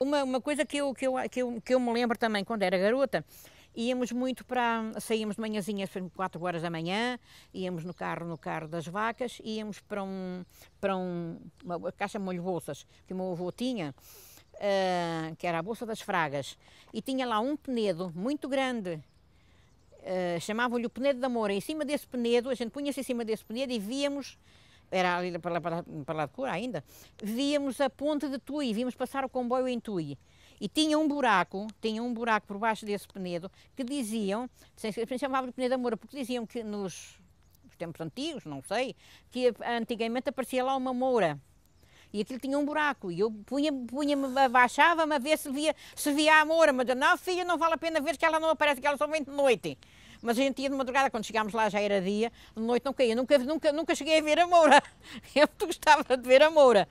Uma, uma coisa que eu, que, eu, que, eu, que eu me lembro também quando era garota, íamos muito para. saíamos de manhãzinhas, 4 horas da manhã, íamos no carro, no carro das vacas, íamos para, um, para um, uma caixa de molho bolsas que o meu avô tinha. Uh, que era a Bolsa das Fragas, e tinha lá um penedo muito grande, uh, chamavam-lhe o Penedo da Moura. Em cima desse penedo, a gente punha-se em cima desse penedo e víamos era ali para lá, para, lá, para lá de Cura ainda, víamos a ponte de Tui, víamos passar o comboio em Tui. E tinha um buraco, tinha um buraco por baixo desse penedo, que diziam, chamavam de penedo da Moura, porque diziam que nos tempos antigos, não sei, que antigamente aparecia lá uma moura. E aquilo tinha um buraco. E eu punha-me, punha abaixava-me a ver se via, se via a moura. Mas eu, não, filha, não vale a pena ver que ela não aparece, que ela só vem de noite. Mas a gente ia de madrugada, quando chegámos lá já era dia, de noite não caía. Nunca, nunca, nunca cheguei a ver a Moura. Eu gostava de ver a Moura.